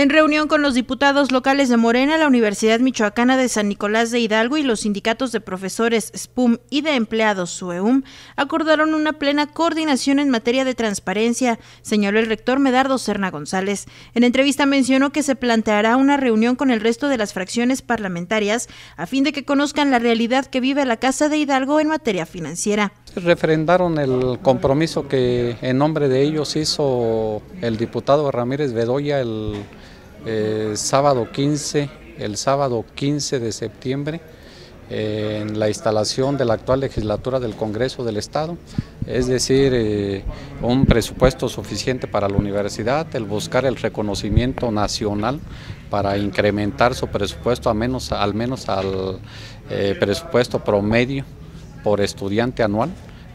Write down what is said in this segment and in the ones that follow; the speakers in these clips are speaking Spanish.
En reunión con los diputados locales de Morena, la Universidad Michoacana de San Nicolás de Hidalgo y los sindicatos de profesores SPUM y de empleados SUEUM acordaron una plena coordinación en materia de transparencia, señaló el rector Medardo Serna González. En entrevista mencionó que se planteará una reunión con el resto de las fracciones parlamentarias a fin de que conozcan la realidad que vive la Casa de Hidalgo en materia financiera. Refrendaron el compromiso que en nombre de ellos hizo el diputado Ramírez Bedoya, el eh, sábado 15, el sábado 15 de septiembre, eh, en la instalación de la actual legislatura del Congreso del Estado, es decir, eh, un presupuesto suficiente para la universidad, el buscar el reconocimiento nacional para incrementar su presupuesto a menos, al menos al presupuesto promedio por estudiante anual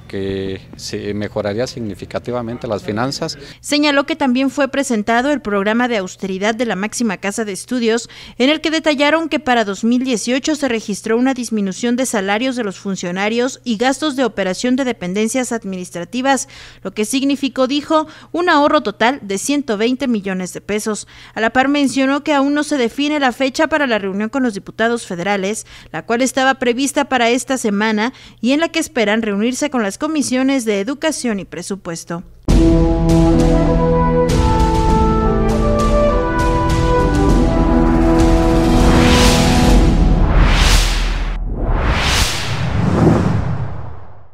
que se mejoraría significativamente las finanzas. Señaló que también fue presentado el programa de austeridad de la máxima casa de estudios, en el que detallaron que para 2018 se registró una disminución de salarios de los funcionarios y gastos de operación de dependencias administrativas, lo que significó, dijo, un ahorro total de 120 millones de pesos. A la par mencionó que aún no se define la fecha para la reunión con los diputados federales, la cual estaba prevista para esta semana y en la que esperan reunirse con las comisiones de educación y presupuesto.